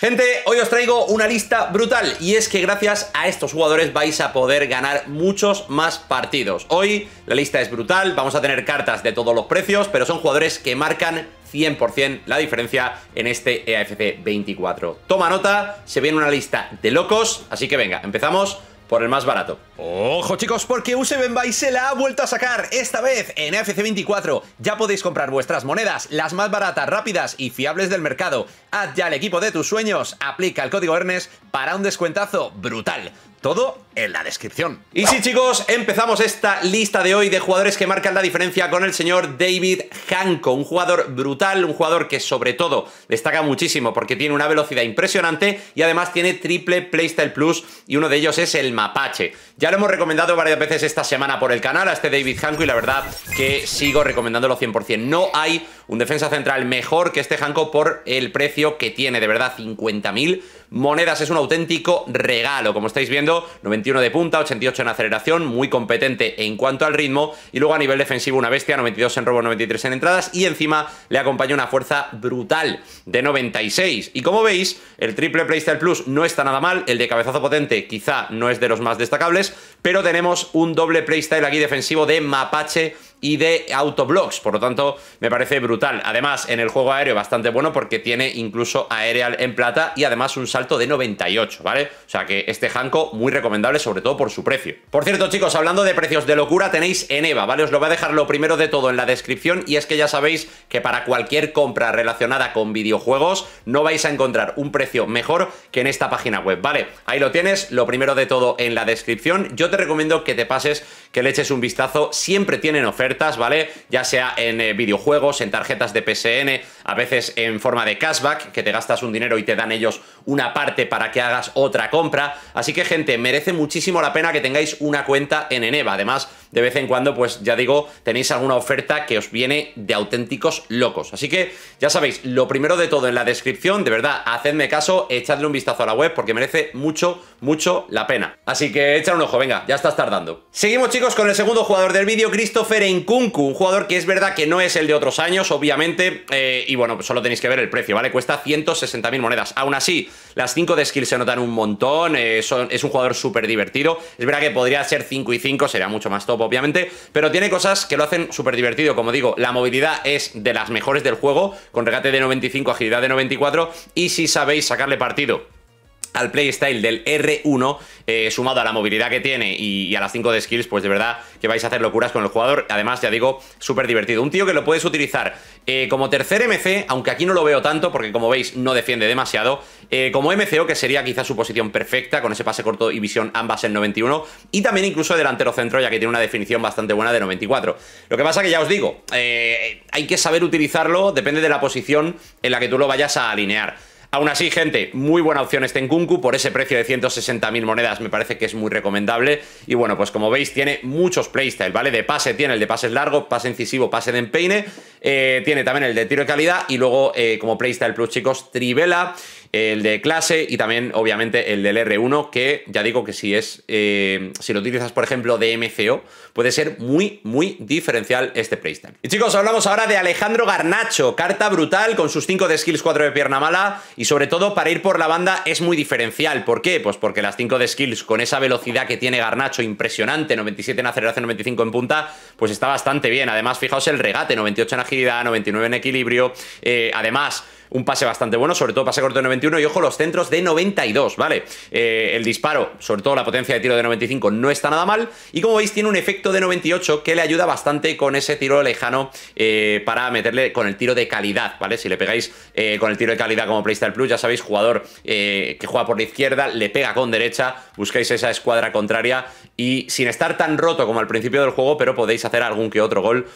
Gente, hoy os traigo una lista brutal y es que gracias a estos jugadores vais a poder ganar muchos más partidos. Hoy la lista es brutal, vamos a tener cartas de todos los precios, pero son jugadores que marcan 100% la diferencia en este EAFC 24. Toma nota, se viene una lista de locos, así que venga, empezamos por el más barato. Ojo chicos, porque Use Buy se la ha vuelto a sacar, esta vez en FC24. Ya podéis comprar vuestras monedas, las más baratas, rápidas y fiables del mercado. Haz ya el equipo de tus sueños, aplica el código Ernest para un descuentazo brutal. Todo en la descripción. Y sí chicos, empezamos esta lista de hoy de jugadores que marcan la diferencia con el señor David Hanco, un jugador brutal, un jugador que sobre todo destaca muchísimo porque tiene una velocidad impresionante y además tiene triple Playstyle Plus y uno de ellos es el mapache. Ya lo hemos recomendado varias veces esta semana por el canal a este David Hanco y la verdad que sigo recomendándolo 100%. No hay un defensa central mejor que este Hanco por el precio que tiene, de verdad, 50.000 Monedas es un auténtico regalo, como estáis viendo, 91 de punta, 88 en aceleración, muy competente en cuanto al ritmo, y luego a nivel defensivo una bestia, 92 en robo 93 en entradas, y encima le acompaña una fuerza brutal de 96. Y como veis, el triple Playstyle Plus no está nada mal, el de cabezazo potente quizá no es de los más destacables, pero tenemos un doble playstyle aquí defensivo de Mapache y de autoblocks. Por lo tanto, me parece brutal. Además, en el juego aéreo bastante bueno porque tiene incluso aerial en plata y además un salto de 98, ¿vale? O sea que este Hanko muy recomendable, sobre todo por su precio. Por cierto, chicos, hablando de precios de locura, tenéis en EVA, ¿vale? Os lo voy a dejar lo primero de todo en la descripción y es que ya sabéis que para cualquier compra relacionada con videojuegos no vais a encontrar un precio mejor que en esta página web, ¿vale? Ahí lo tienes, lo primero de todo en la descripción. Yo te recomiendo que te pases, que le eches un vistazo, siempre tienen oferta ¿vale? Ya sea en eh, videojuegos, en tarjetas de PSN, a veces en forma de cashback, que te gastas un dinero y te dan ellos una parte para que hagas otra compra. Así que, gente, merece muchísimo la pena que tengáis una cuenta en Eneva. Además, de vez en cuando, pues ya digo, tenéis alguna oferta que os viene de auténticos locos. Así que, ya sabéis, lo primero de todo en la descripción, de verdad, hacedme caso, echadle un vistazo a la web porque merece mucho, mucho la pena. Así que echad un ojo, venga, ya estás tardando. Seguimos, chicos, con el segundo jugador del vídeo, Christopher en Kunku, un jugador que es verdad que no es el de otros años, obviamente, eh, y bueno, solo tenéis que ver el precio, ¿vale? Cuesta 160.000 monedas. Aún así, las 5 de skill se notan un montón, eh, es un jugador súper divertido. Es verdad que podría ser 5 y 5, sería mucho más top, obviamente, pero tiene cosas que lo hacen súper divertido. Como digo, la movilidad es de las mejores del juego, con regate de 95, agilidad de 94, y si sabéis sacarle partido al playstyle del R1, eh, sumado a la movilidad que tiene y, a las 5 de skills, pues de verdad que vais a hacer locuras con el jugador. Además, ya digo, súper divertido. Un tío que lo puedes utilizar eh, como tercer MC, aunque aquí no lo veo tanto, porque como veis no defiende demasiado. Eh, como MCO, que sería quizás su posición perfecta, con ese pase corto y visión ambas en 91. Y también incluso delantero centro, ya que tiene una definición bastante buena de 94. Lo que pasa que ya os digo, hay que saber utilizarlo, depende de la posición en la que tú lo vayas a alinear. Aún así, gente, muy buena opción este Kunku por ese precio de 160.000 monedas, me parece que es muy recomendable. Y bueno, pues como veis, tiene muchos playstyle, ¿vale? De pase tiene el de pases largo, pase incisivo, pase de empeine, eh, tiene también el de tiro de calidad y luego eh, como playstyle plus, chicos, Trivela el de clase y también, obviamente, el del R1, que ya digo que si es. Eh, si lo utilizas, por ejemplo, de MCO, puede ser muy, muy diferencial este playstyle. Y chicos, hablamos ahora de Alejandro Garnacho, carta brutal con sus 5 de skills, 4 de pierna mala, y sobre todo para ir por la banda es muy diferencial. ¿Por qué? Pues porque las 5 de skills con esa velocidad que tiene Garnacho, impresionante, 97 en aceleración, 95 en punta, pues está bastante bien. Además, fijaos el regate, 98 en agilidad, 99 en equilibrio. Eh, además, un pase bastante bueno, sobre todo pase corto de 91 y ojo, los centros de 92, ¿vale? Eh, el disparo, sobre todo la potencia de tiro de 95, no está nada mal y como veis tiene un efecto de 98 que le ayuda bastante con ese tiro lejano eh, para meterle con el tiro de calidad, ¿vale? Si le pegáis eh, con el tiro de calidad como PlayStyle Plus, ya sabéis, jugador que juega por la izquierda, le pega con derecha, buscáis esa escuadra contraria y sin estar tan roto como al principio del juego, pero podéis hacer algún que otro gol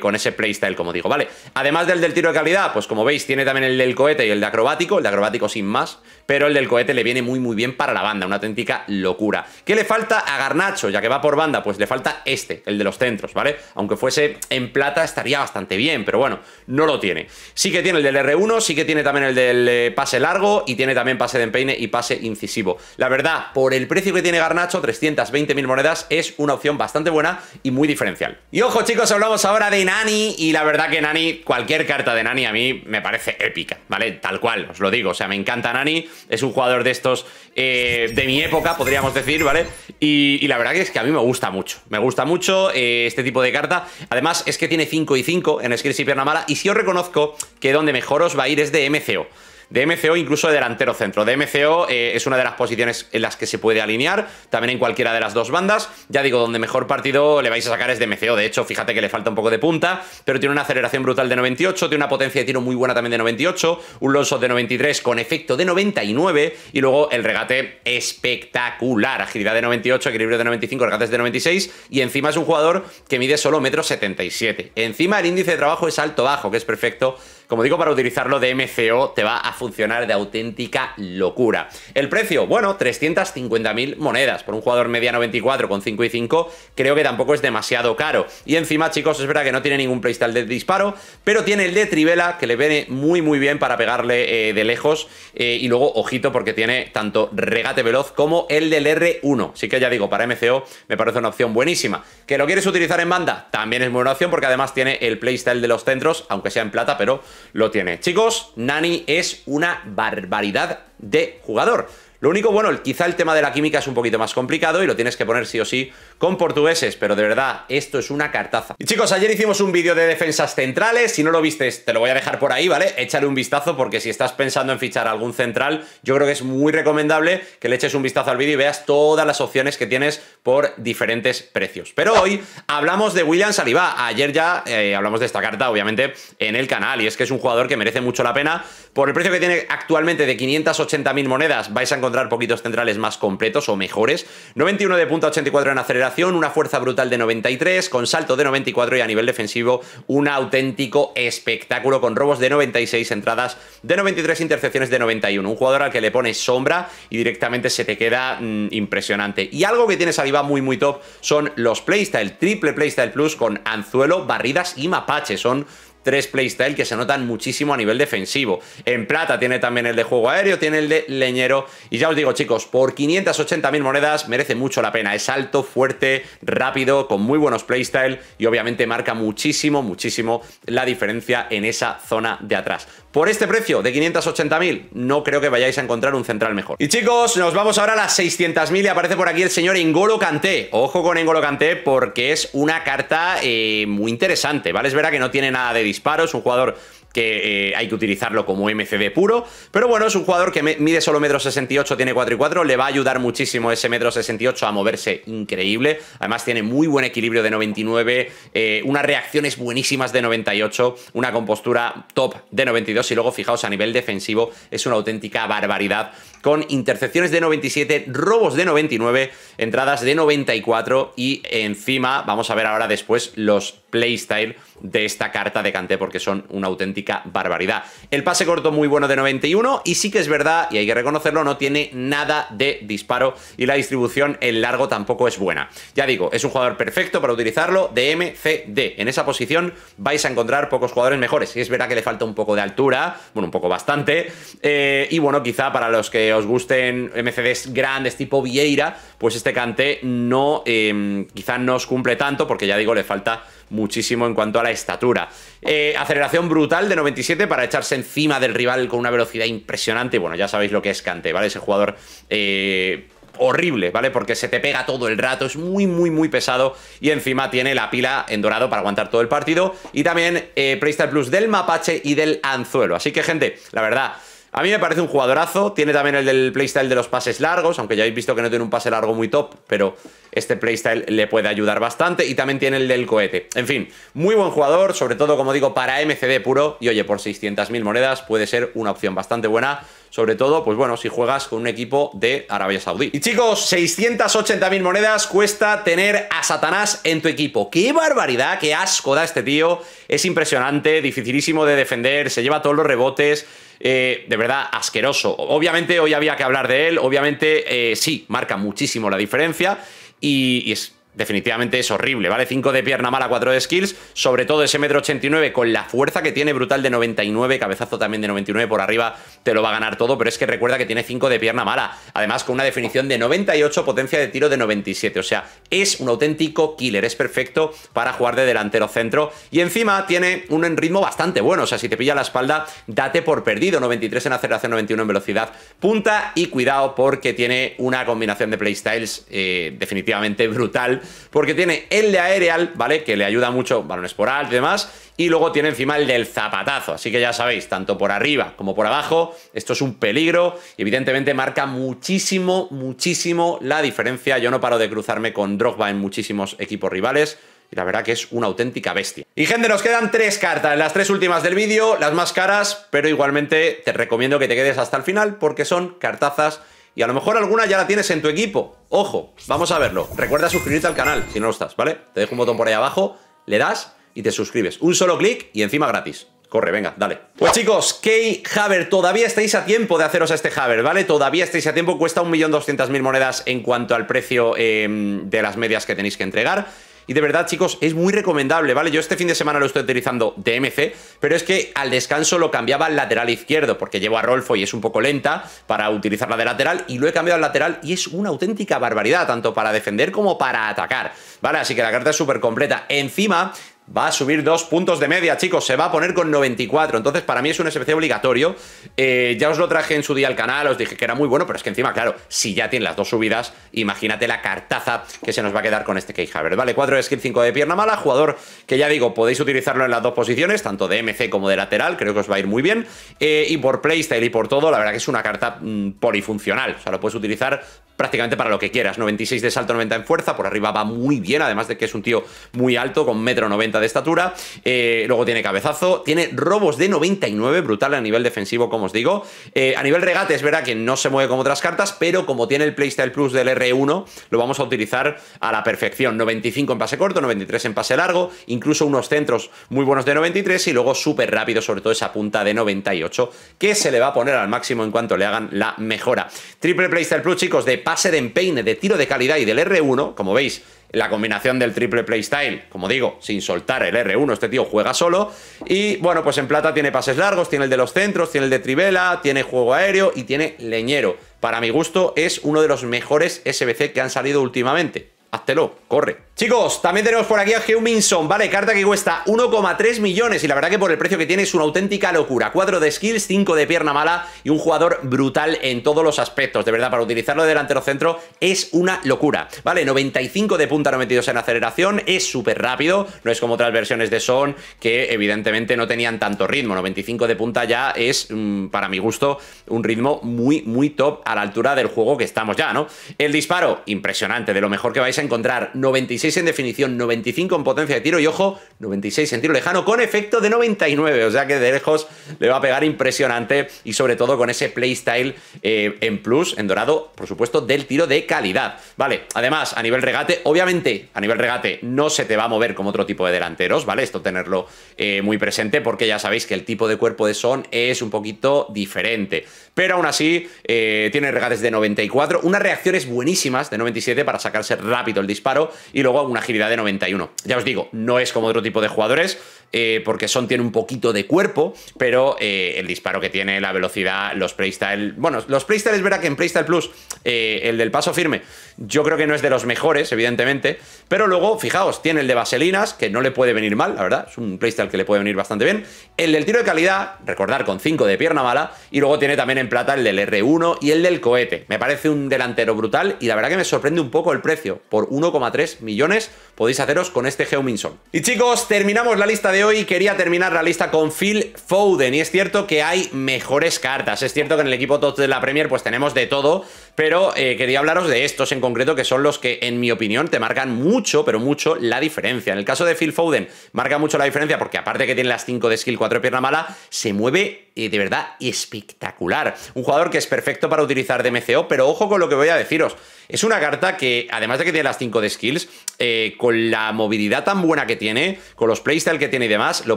con ese playstyle, como digo, ¿vale? Además del del tiro de calidad, pues como veis, tiene también el del cohete y el de acrobático, el de acrobático sin más, pero el del cohete le viene muy muy bien para la banda, una auténtica locura. ¿Qué le falta a Garnacho, ya que va por banda? Pues le falta este, el de los centros, ¿vale? Aunque fuese en plata estaría bastante bien, pero bueno, no lo tiene. Sí que tiene el del R1, sí que tiene también el del eh, pase largo y tiene también pase de empeine y pase incisivo. La verdad, por el precio que tiene Garnacho, 320.000 monedas, es una opción bastante buena y muy diferencial. Y ojo chicos, hablamos ahora de Nani y la verdad que Nani, cualquier carta de Nani a mí me parece épica, ¿vale? Tal cual, os lo digo, o sea, me encanta Nani es un jugador de estos eh, de mi época, podríamos decir, ¿vale? Y, la verdad que es que a mí me gusta mucho, me gusta mucho eh, este tipo de carta. Además, es que tiene 5 y 5 en Skills y Pierna Mala, y si os reconozco que donde mejor os va a ir es de MCO de incluso de delantero centro. De MCO eh, es una de las posiciones en las que se puede alinear, también en cualquiera de las dos bandas. Ya digo, donde mejor partido le vais a sacar es de De hecho, fíjate que le falta un poco de punta, pero tiene una aceleración brutal de 98, tiene una potencia de tiro muy buena también de 98, un long de 93 con efecto de 99 y luego el regate espectacular. Agilidad de 98, equilibrio de 95, regates de 96 y encima es un jugador que mide solo 177 77. Encima el índice de trabajo es alto-bajo, que es perfecto como digo, para utilizarlo de MCO te va a funcionar de auténtica locura. El precio, bueno, 350.000 monedas por un jugador mediano 24 con 5 y 5, creo que tampoco es demasiado caro. Y encima, chicos, es verdad que no tiene ningún playstyle de disparo, pero tiene el de Trivela que le viene muy muy bien para pegarle eh, de lejos eh, y luego, ojito, porque tiene tanto regate veloz como el del R1. Así que ya digo, para MCO me parece una opción buenísima. ¿Que lo quieres utilizar en banda? También es buena opción porque además tiene el playstyle de los centros, aunque sea en plata, pero lo tiene. Chicos, Nani es una barbaridad de jugador. Lo único, bueno, quizá el tema de la química es un poquito más complicado y lo tienes que poner sí o sí con portugueses, pero de verdad, esto es una cartaza. Y chicos, ayer hicimos un vídeo de defensas centrales, si no lo viste te lo voy a dejar por ahí, ¿vale? Échale un vistazo porque si estás pensando en fichar algún central, yo creo que es muy recomendable que le eches un vistazo al vídeo y veas todas las opciones que tienes por diferentes precios. Pero hoy hablamos de William Saliba, ayer ya eh, hablamos de esta carta, obviamente, en el canal, y es que es un jugador que merece mucho la pena. Por el precio que tiene actualmente de 580.000 monedas, vais a encontrar poquitos centrales más completos o mejores. 91 de punta, 84 en aceleración una fuerza brutal de 93, con salto de 94 y a nivel defensivo un auténtico espectáculo con robos de 96 entradas, de 93 intercepciones de 91. Un jugador al que le pones sombra y directamente se te queda mm, impresionante. Y algo que tiene Saliba muy muy top son los playstyle, triple playstyle plus con anzuelo, barridas y mapache. Son tres playstyle que se notan muchísimo a nivel defensivo. En plata tiene también el de juego aéreo, tiene el de leñero. Y ya os digo, chicos, por 580.000 monedas merece mucho la pena. Es alto, fuerte, rápido, con muy buenos playstyle y obviamente marca muchísimo, muchísimo la diferencia en esa zona de atrás. Por este precio de 580.000, no creo que vayáis a encontrar un central mejor. Y chicos, nos vamos ahora a las 600.000 y aparece por aquí el señor Engolo Kanté. Ojo con Engolo Kanté porque es una carta eh, muy interesante, ¿vale? Es verdad que no tiene nada de disparos, un jugador que eh, hay que utilizarlo como MCD puro. Pero bueno, es un jugador que mide solo metro 68, tiene 4 y 4, le va a ayudar muchísimo ese metro 68 a moverse increíble. Además tiene muy buen equilibrio de 99, eh, unas reacciones buenísimas de 98, una compostura top de 92 y luego fijaos a nivel defensivo es una auténtica barbaridad con intercepciones de 97, robos de 99, entradas de 94 y encima vamos a ver ahora después los playstyle de esta carta de Canté porque son una auténtica barbaridad. El pase corto muy bueno de 91 y sí que es verdad, y hay que reconocerlo, no tiene nada de disparo y la distribución en largo tampoco es buena. Ya digo, es un jugador perfecto para utilizarlo de MCD. En esa posición vais a encontrar pocos jugadores mejores. Y es verdad que le falta un poco de altura, bueno, un poco bastante. Eh, y bueno, quizá para los que os gusten MCDs grandes tipo Vieira, pues este Canté no, eh, quizá no os cumple tanto porque ya digo, le falta muchísimo en cuanto a la estatura. Eh, aceleración brutal de 97 para echarse encima del rival con una velocidad impresionante. Bueno, ya sabéis lo que es Kante, ¿vale? Ese jugador eh, horrible, ¿vale? Porque se te pega todo el rato, es muy, muy, muy pesado y encima tiene la pila en dorado para aguantar todo el partido y también eh, Playstyle Plus del mapache y del anzuelo. Así que, gente, la verdad, a mí me parece un jugadorazo. Tiene también el del playstyle de los pases largos, aunque ya habéis visto que no tiene un pase largo muy top, pero este playstyle le puede ayudar bastante. Y también tiene el del cohete. En fin, muy buen jugador, sobre todo, como digo, para MCD puro. Y oye, por 600.000 monedas puede ser una opción bastante buena. Sobre todo, pues bueno, si juegas con un equipo de Arabia Saudí. Y chicos, 680.000 monedas cuesta tener a Satanás en tu equipo. ¡Qué barbaridad! ¡Qué asco da este tío! Es impresionante, dificilísimo de defender, se lleva todos los rebotes eh, de verdad asqueroso. Obviamente hoy había que hablar de él, obviamente eh, sí, marca muchísimo la diferencia y es definitivamente es horrible, ¿vale? 5 de pierna mala, 4 de skills, sobre todo ese metro 89 con la fuerza que tiene brutal de 99, cabezazo también de 99 por arriba, te lo va a ganar todo, pero es que recuerda que tiene 5 de pierna mala, además con una definición de 98, potencia de tiro de 97, o sea, es un auténtico killer, es perfecto para jugar de delantero centro y encima tiene un ritmo bastante bueno, o sea, si te pilla la espalda, date por perdido, 93 en aceleración, 91 en velocidad, punta y cuidado porque tiene una combinación de playstyles eh, definitivamente brutal porque tiene el de aerial, ¿vale? Que le ayuda mucho, balones por alto y demás, y luego tiene encima el del zapatazo, así que ya sabéis, tanto por arriba como por abajo, esto es un peligro, evidentemente marca muchísimo, muchísimo la diferencia, yo no paro de cruzarme con Drogba en muchísimos equipos rivales, y la verdad que es una auténtica bestia. Y gente, nos quedan tres cartas, las tres últimas del vídeo, las más caras, pero igualmente te recomiendo que te quedes hasta el final porque son cartazas y a lo mejor alguna ya la tienes en tu equipo. Ojo, vamos a verlo. Recuerda suscribirte al canal si no lo estás, ¿vale? Te dejo un botón por ahí abajo, le das y te suscribes. Un solo clic y encima gratis. Corre, venga, dale. Pues chicos, Key Haber, todavía estáis a tiempo de haceros este Haver, ¿vale? Todavía estáis a tiempo, cuesta 1.200.000 monedas en cuanto al precio em, de las medias que tenéis que entregar. Y de verdad, chicos, es muy recomendable, ¿vale? Yo este fin de semana lo estoy utilizando DMC, pero es que al descanso lo cambiaba al lateral izquierdo, porque llevo a Rolfo y es un poco lenta para utilizarla de lateral, y lo he cambiado al lateral y es una auténtica barbaridad, tanto para defender como para atacar, ¿vale? Así que la carta es súper completa. Encima, Va a subir dos puntos de media, chicos. Se va a poner con 94. Entonces, para mí es un SPC obligatorio. Eh, ya os lo traje en su día al canal. Os dije que era muy bueno, pero es que encima, claro, si ya tiene las dos subidas, imagínate la cartaza que se nos va a quedar con este Haver. Vale, 4 de skill, 5 de pierna mala. Jugador que ya digo, podéis utilizarlo en las dos posiciones, tanto de MC como de lateral. Creo que os va a ir muy bien. Eh, y por playstyle y por todo, la verdad que es una carta mm, polifuncional. O sea, lo puedes utilizar prácticamente para lo que quieras. 96 de salto, 90 en fuerza, por arriba va muy bien, además de que es un tío muy alto, con metro 90 de estatura. Eh, luego tiene cabezazo, tiene robos de 99, brutal a nivel defensivo, como os digo. Eh, a nivel regate es verdad que no se mueve como otras cartas, pero como tiene el Playstyle Plus del R1, lo vamos a utilizar a la perfección. 95 en pase corto, 93 en pase largo, incluso unos centros muy buenos de 93 y luego súper rápido, sobre todo esa punta de 98, que se le va a poner al máximo en cuanto le hagan la mejora. Triple Playstyle Plus, chicos, de pase de empeine, de tiro de calidad y del R1, como veis, la combinación del triple playstyle, como digo, sin soltar el R1, este tío juega solo. Y bueno, pues en plata tiene pases largos, tiene el de los centros, tiene el de trivela, tiene juego aéreo y tiene leñero. Para mi gusto es uno de los mejores SBC que han salido últimamente. Háztelo corre. Chicos, también tenemos por aquí a Heuminson, ¿vale? Carta que cuesta 1,3 millones y la verdad que por el precio que tiene es una auténtica locura. 4 de skills, 5 de pierna mala y un jugador brutal en todos los aspectos. De verdad, para utilizarlo de delantero centro es una locura, ¿vale? 95 de punta, metidos en aceleración, es súper rápido, no es como otras versiones de Son que evidentemente no tenían tanto ritmo. 95 de punta ya es, mm, para mi gusto, un ritmo muy, muy top a la altura del juego que estamos ya, ¿no? El disparo, impresionante, de lo mejor que vais a encontrar. 96 en definición, 95 en potencia de tiro y ojo, 96 en tiro lejano con efecto de 99. O sea que de lejos le va a pegar impresionante y sobre todo con ese playstyle eh, en plus, en dorado, por supuesto, del tiro de calidad. Vale, además, a nivel regate, obviamente, a nivel regate no se te va a mover como otro tipo de delanteros, ¿vale? Esto tenerlo eh, muy presente porque ya sabéis que el tipo de cuerpo de Son es un poquito diferente. Pero aún así, eh, tiene regates de 94, unas reacciones buenísimas de 97 para sacarse rápido el disparo y luego una agilidad de 91. Ya os digo, no es como otro tipo de jugadores, eh, porque Son tiene un poquito de cuerpo, pero eh, el disparo que tiene, la velocidad, los playstyle. Bueno, los playstyle es verdad que en Playstyle Plus, eh, el del paso firme, yo creo que no es de los mejores, evidentemente. Pero luego, fijaos, tiene el de Vaselinas, que no le puede venir mal, la verdad, es un playstyle que le puede venir bastante bien. El del tiro de calidad, recordar, con 5 de pierna mala. Y luego tiene también en plata el del R1 y el del cohete. Me parece un delantero brutal y la verdad que me sorprende un poco el precio, por 1,3 3 millones podéis haceros con este Heuminson. Y chicos, terminamos la lista de hoy. Quería terminar la lista con Phil Foden. Y es cierto que hay mejores cartas. Es cierto que en el equipo top de la Premier pues tenemos de todo. Pero eh, quería hablaros de estos en concreto que son los que, en mi opinión, te marcan mucho, pero mucho la diferencia. En el caso de Phil Foden, marca mucho la diferencia porque aparte que tiene las 5 de skill, 4 de pierna mala, se mueve eh, de verdad espectacular. Un jugador que es perfecto para utilizar de MCO, pero ojo con lo que voy a deciros. Es una carta que, además de que tiene las 5 de skills, eh, con la movilidad tan buena que tiene, con los playstyle que tiene y demás, lo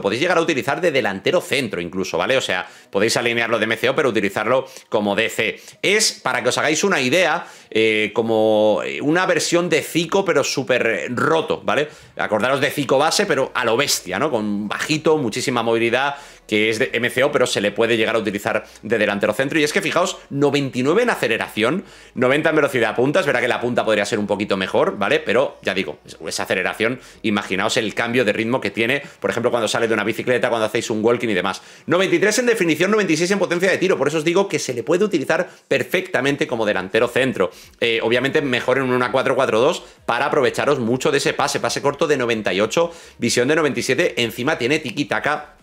podéis llegar a utilizar de delantero centro incluso, ¿vale? O sea, podéis alinearlo de MCO, pero utilizarlo como DC. Es, para que os hagáis una idea, eh, como eh, una versión de Zico, pero súper roto, ¿vale? Acordaros de Zico base, pero a lo bestia, ¿no? Con bajito, muchísima movilidad, que es de MCO, pero se le puede llegar a utilizar de delantero centro. Y es que fijaos, 99 en aceleración, 90 en velocidad a puntas, verá que la punta podría ser un poquito mejor, ¿vale? Pero ya digo, esa aceleración, imaginaos el cambio de ritmo que tiene, por ejemplo, cuando sale de una bicicleta, cuando hacéis un walking y demás. 93 en definición, 96 en potencia de tiro, por eso os digo que se le puede utilizar perfectamente como delantero centro. Eh, obviamente mejor en una 4-4-2 para aprovecharos mucho de ese pase, pase corto de 98, visión de 97, encima tiene tiki-taka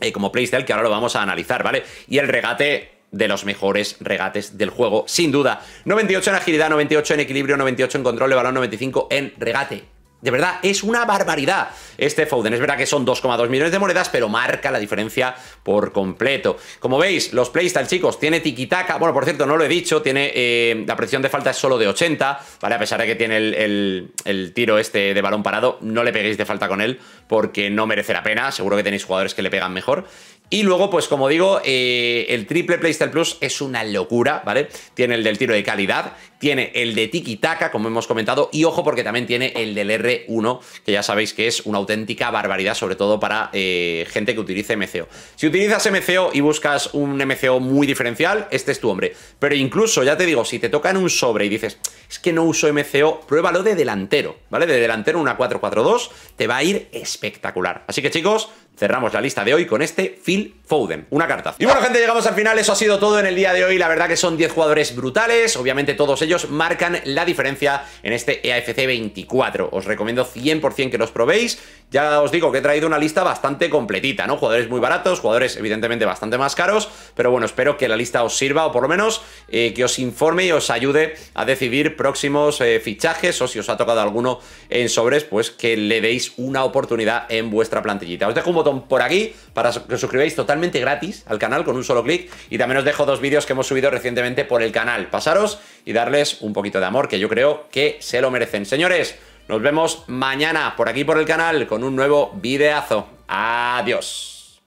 eh, como playstyle que ahora lo vamos a analizar, ¿vale? Y el regate de los mejores regates del juego, sin duda. 98 en agilidad, 98 en equilibrio, 98 en control de balón, 95 en regate. De verdad, es una barbaridad este Foden. Es verdad que son 2,2 millones de monedas, pero marca la diferencia por completo. Como veis, los playstyle, chicos, tiene tiquitaca. Bueno, por cierto, no lo he dicho, tiene eh, la presión de falta es solo de 80, ¿vale? A pesar de que tiene el, el, tiro este de balón parado, no le peguéis de falta con él porque no merece la pena. Seguro que tenéis jugadores que le pegan mejor. Y luego, pues como digo, eh, el triple Playstyle Plus es una locura, ¿vale? Tiene el del tiro de calidad, tiene el de tiki taka, como hemos comentado, y ojo porque también tiene el del R1, que ya sabéis que es una auténtica barbaridad, sobre todo para eh, gente que utilice MCO. Si utilizas MCO y buscas un MCO muy diferencial, este es tu hombre. Pero incluso, ya te digo, si te tocan un sobre y dices, es que no uso MCO, pruébalo de delantero, ¿vale? De delantero una 442, te va a ir espectacular. Así que chicos, cerramos la lista de hoy con este Phil Foden. Una carta. Y bueno, gente, llegamos al final. Eso ha sido todo en el día de hoy. La verdad que son 10 jugadores brutales. Obviamente todos ellos marcan la diferencia en este EAFC 24. Os recomiendo 100% que los probéis. Ya os digo que he traído una lista bastante completita, ¿no? Jugadores muy baratos, jugadores evidentemente bastante más caros. Pero bueno, espero que la lista os sirva o por lo menos eh, que os informe y os ayude a decidir próximos eh, fichajes o si os ha tocado alguno en sobres, pues que le deis una oportunidad en vuestra plantillita. Os dejo un botón por aquí para que os suscribáis totalmente gratis al canal con un solo clic. Y también os dejo dos vídeos que hemos subido recientemente por el canal. Pasaros y darles un poquito de amor que yo creo que se lo merecen. Señores, nos vemos mañana por aquí por el canal con un nuevo videazo. Adiós.